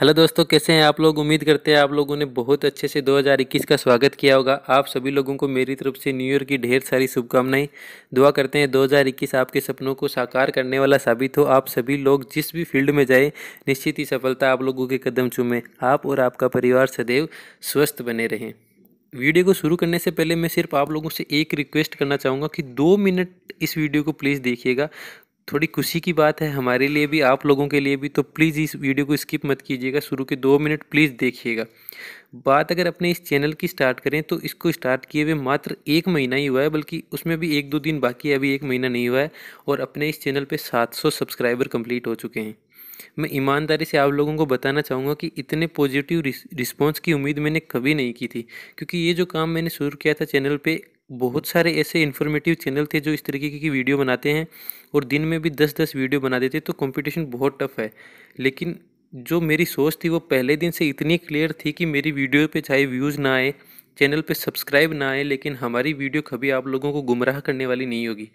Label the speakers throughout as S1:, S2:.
S1: hello दोस्तों कैसे हैं आप लोग उम्मीद करते हैं आप लोगों ने बहुत अच्छे से 2021 का स्वागत किया होगा आप सभी लोगों को मेरी तरफ से न्यू ईयर की ढेर सारी शुभकामनाएं दुआ करते हैं 2021 आपके सपनों को साकार करने वाला साबित हो आप सभी लोग जिस भी फील्ड में जाए निश्चित ही सफलता आप लोगों के कदम चूमे आप और आपका परिवार सदैव स्वस्थ बने रहें वीडियो को शुरू करने से पहले मैं सिर्फ आप लोगों से एक रिक्वेस्ट करना चाहूँगा कि दो मिनट इस वीडियो को प्लीज़ देखिएगा थोड़ी खुशी की बात है हमारे लिए भी आप लोगों के लिए भी तो प्लीज़ इस वीडियो को स्किप मत कीजिएगा शुरू के दो मिनट प्लीज़ देखिएगा बात अगर अपने इस चैनल की स्टार्ट करें तो इसको स्टार्ट किए हुए मात्र एक महीना ही हुआ है बल्कि उसमें भी एक दो दिन बाकी है अभी एक महीना नहीं हुआ है और अपने इस चैनल पर सात सब्सक्राइबर कंप्लीट हो चुके हैं मैं ईमानदारी से आप लोगों को बताना चाहूँगा कि इतने पॉजिटिव रिस्पॉन्स की उम्मीद मैंने कभी नहीं की थी क्योंकि ये जो काम मैंने शुरू किया था चैनल पर बहुत सारे ऐसे इन्फॉर्मेटिव चैनल थे जो इस तरीके की वीडियो बनाते हैं और दिन में भी दस दस वीडियो बना देते तो कंपटीशन बहुत टफ है लेकिन जो मेरी सोच थी वो पहले दिन से इतनी क्लियर थी कि मेरी वीडियो पे चाहे व्यूज़ ना आए चैनल पे सब्सक्राइब ना आए लेकिन हमारी वीडियो कभी आप लोगों को गुमराह करने वाली नहीं होगी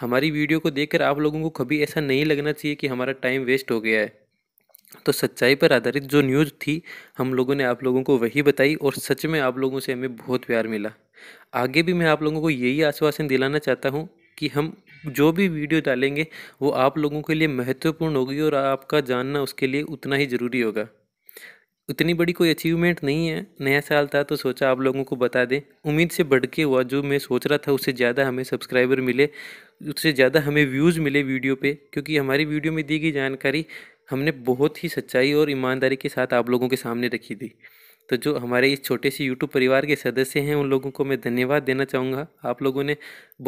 S1: हमारी वीडियो को देख आप लोगों को कभी ऐसा नहीं लगना चाहिए कि हमारा टाइम वेस्ट हो गया है तो सच्चाई पर आधारित जो न्यूज़ थी हम लोगों ने आप लोगों को वही बताई और सच में आप लोगों से हमें बहुत प्यार मिला आगे भी मैं आप लोगों को यही आश्वासन दिलाना चाहता हूँ कि हम जो भी वीडियो डालेंगे वो आप लोगों के लिए महत्वपूर्ण होगी और आपका जानना उसके लिए उतना ही ज़रूरी होगा उतनी बड़ी कोई अचीवमेंट नहीं है नया साल था तो सोचा आप लोगों को बता दें उम्मीद से बढ़ के हुआ जो मैं सोच रहा था उससे ज़्यादा हमें सब्सक्राइबर मिले उससे ज़्यादा हमें व्यूज़ मिले वीडियो पे क्योंकि हमारी वीडियो में दी गई जानकारी हमने बहुत ही सच्चाई और ईमानदारी के साथ आप लोगों के सामने रखी थी तो जो हमारे इस छोटे से यूट्यूब परिवार के सदस्य हैं उन लोगों को मैं धन्यवाद देना चाहूँगा आप लोगों ने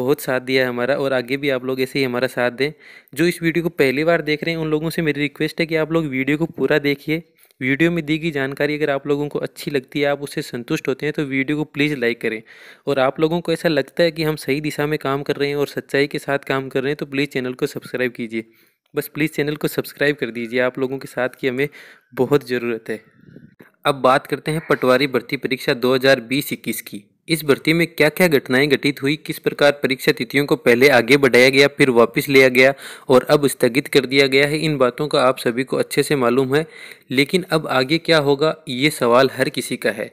S1: बहुत साथ दिया है हमारा और आगे भी आप लोग ऐसे ही हमारा साथ दें जो इस वीडियो को पहली बार देख रहे हैं उन लोगों से मेरी रिक्वेस्ट है कि आप लोग वीडियो को पूरा देखिए वीडियो में दी गई जानकारी अगर आप लोगों को अच्छी लगती है आप उससे संतुष्ट होते हैं तो वीडियो को प्लीज़ लाइक करें और आप लोगों को ऐसा लगता है कि हम सही दिशा में काम कर रहे हैं और सच्चाई के साथ काम कर रहे हैं तो प्लीज़ चैनल को सब्सक्राइब कीजिए बस प्लीज़ चैनल को सब्सक्राइब कर दीजिए आप लोगों के साथ की हमें बहुत ज़रूरत है अब बात करते हैं पटवारी भर्ती परीक्षा 2020-21 की इस भर्ती में क्या क्या घटनाएं घटित हुई किस प्रकार परीक्षा तिथियों को पहले आगे बढ़ाया गया फिर वापस लिया गया और अब स्थगित कर दिया गया है इन बातों का आप सभी को अच्छे से मालूम है लेकिन अब आगे क्या होगा ये सवाल हर किसी का है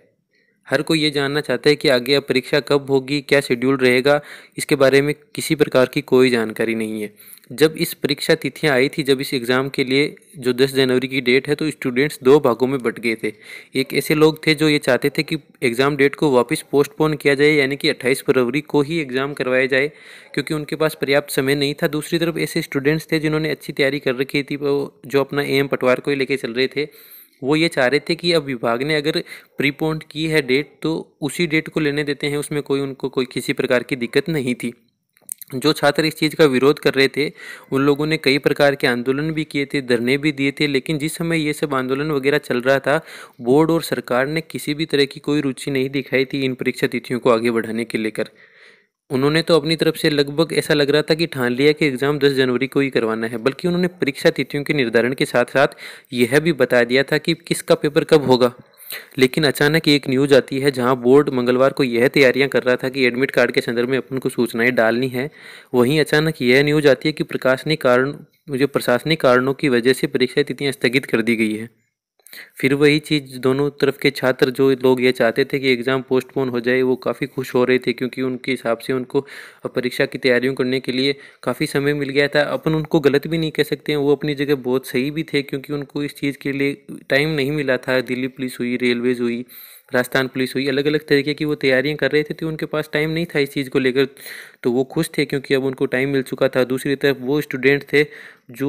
S1: हर कोई ये जानना चाहता है कि आगे अब परीक्षा कब होगी क्या शेड्यूल रहेगा इसके बारे में किसी प्रकार की कोई जानकारी नहीं है जब इस परीक्षा तिथियां आई थी जब इस एग्ज़ाम के लिए जो 10 जनवरी की डेट है तो स्टूडेंट्स दो भागों में बट गए थे एक ऐसे लोग थे जो ये चाहते थे कि एग्ज़ाम डेट को वापस पोस्टपोन किया जाए यानी कि 28 फरवरी को ही एग्ज़ाम करवाया जाए क्योंकि उनके पास पर्याप्त समय नहीं था दूसरी तरफ ऐसे स्टूडेंट्स थे जिन्होंने अच्छी तैयारी कर रखी थी वो जो अपना एम पटवार को ही लेके चल रहे थे वो ये चाह रहे थे कि अब विभाग ने अगर प्रीपोन्ड की है डेट तो उसी डेट को लेने देते हैं उसमें कोई उनको कोई किसी प्रकार की दिक्कत नहीं थी जो छात्र इस चीज़ का विरोध कर रहे थे उन लोगों ने कई प्रकार के आंदोलन भी किए थे धरने भी दिए थे लेकिन जिस समय ये सब आंदोलन वगैरह चल रहा था बोर्ड और सरकार ने किसी भी तरह की कोई रुचि नहीं दिखाई थी इन परीक्षा तिथियों को आगे बढ़ाने के लेकर उन्होंने तो अपनी तरफ से लगभग ऐसा लग रहा था कि ठान लिया कि एग्ज़ाम 10 जनवरी को ही करवाना है बल्कि उन्होंने परीक्षा तिथियों के निर्धारण के साथ साथ यह भी बता दिया था कि किसका पेपर कब होगा लेकिन अचानक एक न्यूज आती है जहां बोर्ड मंगलवार को यह तैयारियां कर रहा था कि एडमिट कार्ड के संदर्भ में अपन को सूचनाएं डालनी है वहीं अचानक यह न्यूज आती है कि प्रकाशनिक कारण जो प्रशासनिक कारणों की वजह से परीक्षा तिथियाँ स्थगित कर दी गई है फिर वही चीज़ दोनों तरफ के छात्र जो लोग ये चाहते थे कि एग्ज़ाम पोस्टपोन हो जाए वो काफ़ी खुश हो रहे थे क्योंकि उनके हिसाब से उनको परीक्षा की तैयारियों करने के लिए काफ़ी समय मिल गया था अपन उनको गलत भी नहीं कह सकते हैं वो अपनी जगह बहुत सही भी थे क्योंकि उनको इस चीज़ के लिए टाइम नहीं मिला था दिल्ली पुलिस हुई रेलवेज़ हुई राजस्थान पुलिस हुई अलग अलग तरीके की वो तैयारियां कर रहे थे तो उनके पास टाइम नहीं था इस चीज़ को लेकर तो वो खुश थे क्योंकि अब उनको टाइम मिल चुका था दूसरी तरफ वो स्टूडेंट थे जो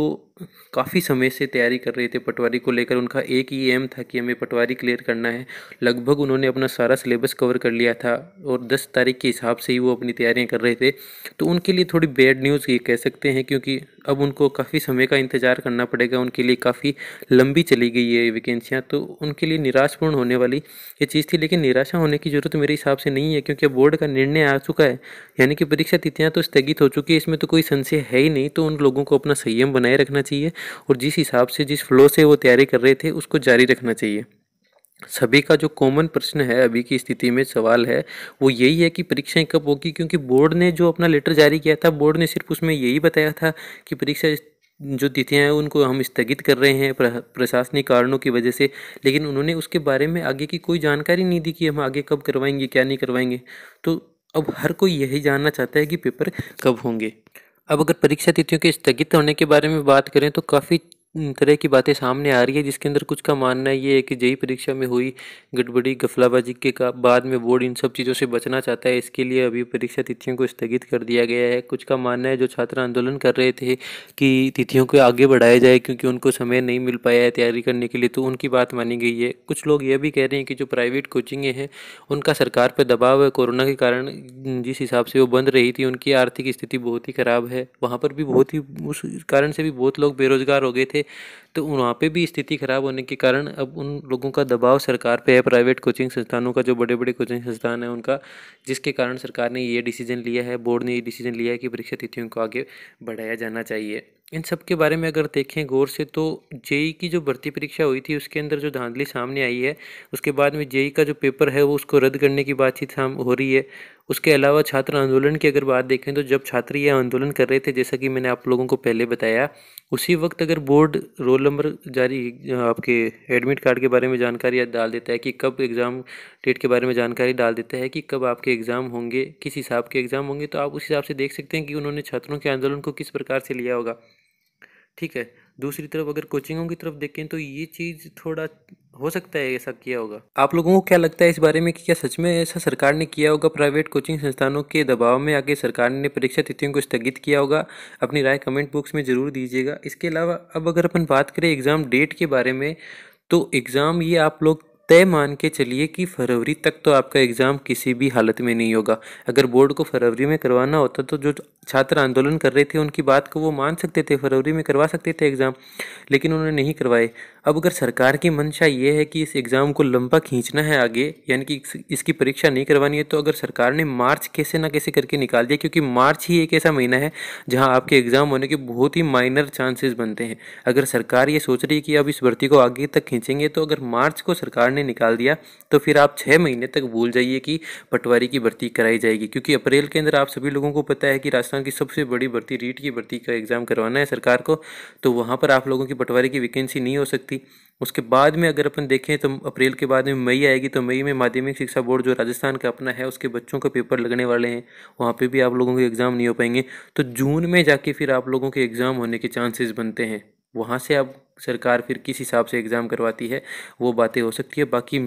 S1: काफ़ी समय से तैयारी कर रहे थे पटवारी को लेकर उनका एक ही एम था कि हमें पटवारी क्लियर करना है लगभग उन्होंने अपना सारा सिलेबस कवर कर लिया था और 10 तारीख के हिसाब से ही वो अपनी तैयारियां कर रहे थे तो उनके लिए थोड़ी बैड न्यूज़ ये कह सकते हैं क्योंकि अब उनको काफ़ी समय का इंतज़ार करना पड़ेगा उनके लिए काफ़ी लंबी चली गई है वैकेंसियाँ तो उनके लिए निराशपूर्ण होने वाली ये चीज़ थी लेकिन निराशा होने की ज़रूरत मेरे हिसाब से नहीं है क्योंकि बोर्ड का निर्णय आ चुका है यानी कि परीक्षा तिथियाँ तो स्थगित हो चुकी है इसमें तो कोई संशय है ही नहीं तो उन लोगों को अपना संयम सेम बनाए रखना चाहिए और जिस हिसाब से जिस फ्लो से वो तैयारी कर रहे थे उसको जारी रखना चाहिए सभी का जो कॉमन प्रश्न है अभी की स्थिति में सवाल है वो यही है कि परीक्षाएं कब होगी क्योंकि बोर्ड ने जो अपना लेटर जारी किया था बोर्ड ने सिर्फ उसमें यही बताया था कि परीक्षा जो तिथियाँ हैं उनको हम स्थगित कर रहे हैं प्रशासनिक कारणों की वजह से लेकिन उन्होंने उसके बारे में आगे की कोई जानकारी नहीं दी कि हम आगे कब करवाएंगे क्या नहीं करवाएंगे तो अब हर कोई यही जानना चाहता है कि पेपर कब होंगे अब अगर परीक्षा तिथियों के स्थगित होने के बारे में बात करें तो काफ़ी हम्म, तरह की बातें सामने आ रही है जिसके अंदर कुछ का मानना ये है कि जेई परीक्षा में हुई गड़बड़ी गफलाबाजी के का बाद में बोर्ड इन सब चीज़ों से बचना चाहता है इसके लिए अभी परीक्षा तिथियों को स्थगित कर दिया गया है कुछ का मानना है जो छात्र आंदोलन कर रहे थे कि तिथियों को आगे बढ़ाया जाए क्योंकि उनको समय नहीं मिल पाया है तैयारी करने के लिए तो उनकी बात मानी गई है कुछ लोग ये भी कह रहे हैं कि जो प्राइवेट कोचिंगें हैं उनका सरकार पर दबाव है कोरोना के कारण जिस हिसाब से वो बंद रही थी उनकी आर्थिक स्थिति बहुत ही ख़राब है वहाँ पर भी बहुत ही उस कारण से भी बहुत लोग बेरोजगार हो गए थे थे तो वहाँ पे भी स्थिति ख़राब होने के कारण अब उन लोगों का दबाव सरकार पे है प्राइवेट कोचिंग संस्थानों का जो बड़े बड़े कोचिंग संस्थान हैं उनका जिसके कारण सरकार ने ये डिसीजन लिया है बोर्ड ने ये डिसीजन लिया है कि परीक्षा तिथियों को आगे बढ़ाया जाना चाहिए इन सब के बारे में अगर देखें गौर से तो जेई की जो भर्ती परीक्षा हुई थी उसके अंदर जो धांधली सामने आई है उसके बाद में जेई का जो पेपर है वो उसको रद्द करने की बातचीत हो रही है उसके अलावा छात्र आंदोलन की अगर बात देखें तो जब छात्र ये आंदोलन कर रहे थे जैसा कि मैंने आप लोगों को पहले बताया उसी वक्त अगर बोर्ड रोल नंबर जारी आपके एडमिट कार्ड के बारे में जानकारी डाल देता है कि कब एग्ज़ाम डेट के बारे में जानकारी डाल देता है कि कब आपके एग्ज़ाम होंगे किस हिसाब के एग्ज़ाम होंगे तो आप उस हिसाब से देख सकते हैं कि उन्होंने छात्रों के आंदोलन को किस प्रकार से लिया होगा ठीक है दूसरी तरफ अगर कोचिंगों की तरफ देखें तो ये चीज़ थोड़ा हो सकता है ऐसा किया होगा आप लोगों को क्या लगता है इस बारे में कि क्या सच में ऐसा सरकार ने किया होगा प्राइवेट कोचिंग संस्थानों के दबाव में आगे सरकार ने परीक्षा तिथियों को स्थगित किया होगा अपनी राय कमेंट बॉक्स में ज़रूर दीजिएगा इसके अलावा अब अगर अपन बात करें एग्ज़ाम डेट के बारे में तो एग्ज़ाम ये आप लोग तय मान के चलिए कि फरवरी तक तो आपका एग्ज़ाम किसी भी हालत में नहीं होगा अगर बोर्ड को फरवरी में करवाना होता तो जो छात्र आंदोलन कर रहे थे उनकी बात को वो मान सकते थे फरवरी में करवा सकते थे एग्ज़ाम लेकिन उन्होंने नहीं करवाए अब अगर सरकार की मंशा ये है कि इस एग्ज़ाम को लंबा खींचना है आगे यानी कि इसकी परीक्षा नहीं करवानी है तो अगर सरकार ने मार्च कैसे ना कैसे करके निकाल दिया क्योंकि मार्च ही एक ऐसा महीना है जहाँ आपके एग्ज़ाम होने के बहुत ही माइनर चांसेस बनते हैं अगर सरकार ये सोच रही है कि अब इस भर्ती को आगे तक खींचेंगे तो अगर मार्च को सरकार ने ने निकाल दिया तो फिर आप छः महीने तक भूल जाइए कि पटवारी की भर्ती कराई जाएगी क्योंकि अप्रैल के अंदर आप सभी लोगों को पता है कि राजस्थान की सबसे बड़ी भर्ती रीट की भर्ती का एग्ज़ाम करवाना है सरकार को तो वहाँ पर आप लोगों की पटवारी की वैकेंसी नहीं हो सकती उसके बाद में अगर अपन देखें तो अप्रैल के बाद में मई आएगी तो मई में माध्यमिक शिक्षा बोर्ड जो राजस्थान का अपना है उसके बच्चों का पेपर लगने वाले हैं वहाँ पर भी आप लोगों के एग्ज़ाम नहीं हो पाएंगे तो जून में जाके फिर आप लोगों के एग्ज़ाम होने के चांसेस बनते हैं वहाँ से अब सरकार फिर किस हिसाब से एग्ज़ाम करवाती है वो बातें हो सकती है बाकी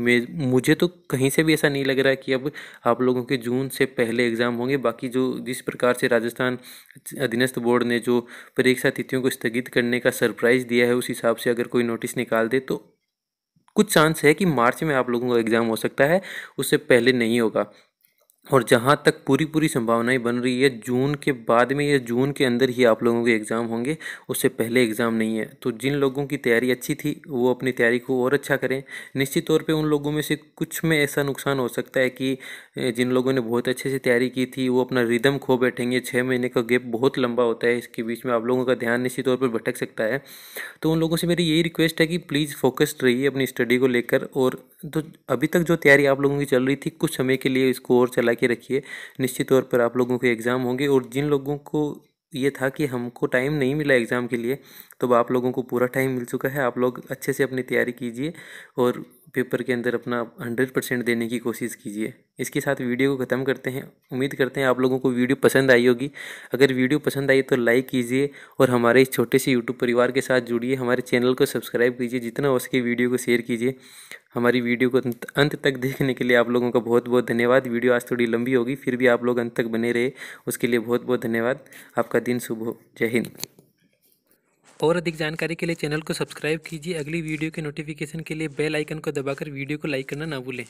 S1: मुझे तो कहीं से भी ऐसा नहीं लग रहा है कि अब आप लोगों के जून से पहले एग्ज़ाम होंगे बाकी जो जिस प्रकार से राजस्थान अधीनस्थ बोर्ड ने जो परीक्षा तिथियों को स्थगित करने का सरप्राइज़ दिया है उस हिसाब से अगर कोई नोटिस निकाल दे तो कुछ चांस है कि मार्च में आप लोगों का एग्ज़ाम हो सकता है उससे पहले नहीं होगा और जहाँ तक पूरी पूरी संभावनाएं बन रही है जून के बाद में या जून के अंदर ही आप लोगों के एग्ज़ाम होंगे उससे पहले एग्ज़ाम नहीं है तो जिन लोगों की तैयारी अच्छी थी वो अपनी तैयारी को और अच्छा करें निश्चित तौर पे उन लोगों में से कुछ में ऐसा नुकसान हो सकता है कि जिन लोगों ने बहुत अच्छे से तैयारी की थी वो अपना रिदम खो बैठेंगे छः महीने का गैप बहुत लंबा होता है इसके बीच में आप लोगों का ध्यान निश्चित तौर पर भटक सकता है तो उन लोगों से मेरी यही रिक्वेस्ट है कि प्लीज़ फोकस्ड रहिए अपनी स्टडी को लेकर और तो अभी तक जो तैयारी आप लोगों की चल रही थी कुछ समय के लिए इसको और चला के रखिए निश्चित तौर पर आप लोगों के एग्ज़ाम होंगे और जिन लोगों को ये था कि हमको टाइम नहीं मिला एग्ज़ाम के लिए तो आप लोगों को पूरा टाइम मिल चुका है आप लोग अच्छे से अपनी तैयारी कीजिए और पेपर के अंदर अपना हंड्रेड परसेंट देने की कोशिश कीजिए इसके साथ वीडियो को ख़त्म करते हैं उम्मीद करते हैं आप लोगों को वीडियो पसंद आई होगी अगर वीडियो पसंद आई तो लाइक कीजिए और हमारे इस छोटे से यूट्यूब परिवार के साथ जुड़िए हमारे चैनल को सब्सक्राइब कीजिए जितना हो सके वीडियो को शेयर कीजिए हमारी वीडियो को अंत तक देखने के लिए आप लोगों का बहुत बहुत धन्यवाद वीडियो आज थोड़ी लंबी होगी फिर भी आप लोग अंत तक बने रहे उसके लिए बहुत बहुत धन्यवाद आपका दिन शुभ हो जय हिंद और अधिक जानकारी के लिए चैनल को सब्सक्राइब कीजिए अगली वीडियो के नोटिफिकेशन के लिए बेल आइकन को दबाकर वीडियो को लाइक करना ना भूलें